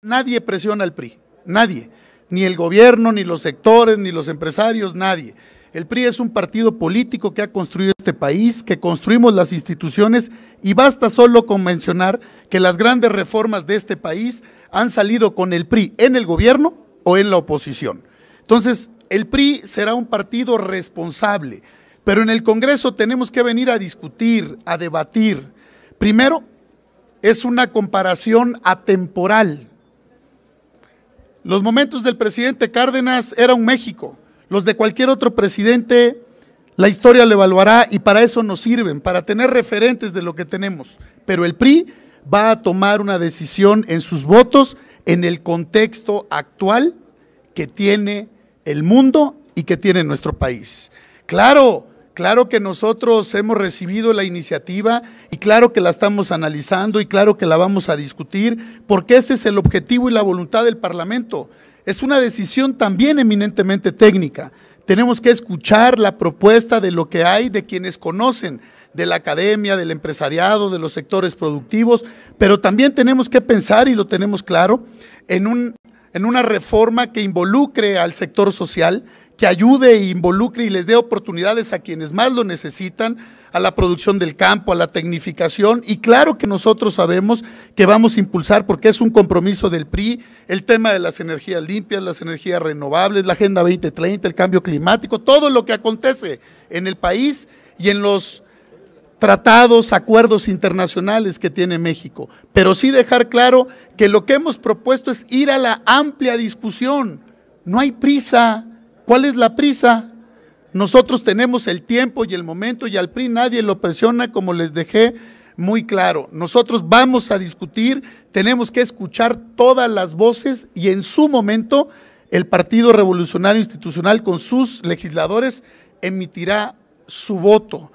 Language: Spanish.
Nadie presiona al PRI, nadie, ni el gobierno, ni los sectores, ni los empresarios, nadie. El PRI es un partido político que ha construido este país, que construimos las instituciones y basta solo con mencionar que las grandes reformas de este país han salido con el PRI en el gobierno o en la oposición. Entonces, el PRI será un partido responsable, pero en el Congreso tenemos que venir a discutir, a debatir. Primero, es una comparación atemporal los momentos del presidente Cárdenas era un México. Los de cualquier otro presidente, la historia lo evaluará y para eso nos sirven, para tener referentes de lo que tenemos. Pero el PRI va a tomar una decisión en sus votos en el contexto actual que tiene el mundo y que tiene nuestro país. Claro, Claro que nosotros hemos recibido la iniciativa y claro que la estamos analizando y claro que la vamos a discutir, porque ese es el objetivo y la voluntad del Parlamento. Es una decisión también eminentemente técnica. Tenemos que escuchar la propuesta de lo que hay, de quienes conocen, de la academia, del empresariado, de los sectores productivos, pero también tenemos que pensar, y lo tenemos claro, en, en una reforma que involucre al sector social, que ayude e involucre y les dé oportunidades a quienes más lo necesitan, a la producción del campo, a la tecnificación. Y claro que nosotros sabemos que vamos a impulsar, porque es un compromiso del PRI, el tema de las energías limpias, las energías renovables, la Agenda 2030, el cambio climático, todo lo que acontece en el país y en los tratados, acuerdos internacionales que tiene México. Pero sí dejar claro que lo que hemos propuesto es ir a la amplia discusión. No hay prisa, ¿Cuál es la prisa? Nosotros tenemos el tiempo y el momento y al PRI nadie lo presiona como les dejé muy claro. Nosotros vamos a discutir, tenemos que escuchar todas las voces y en su momento el Partido Revolucionario Institucional con sus legisladores emitirá su voto.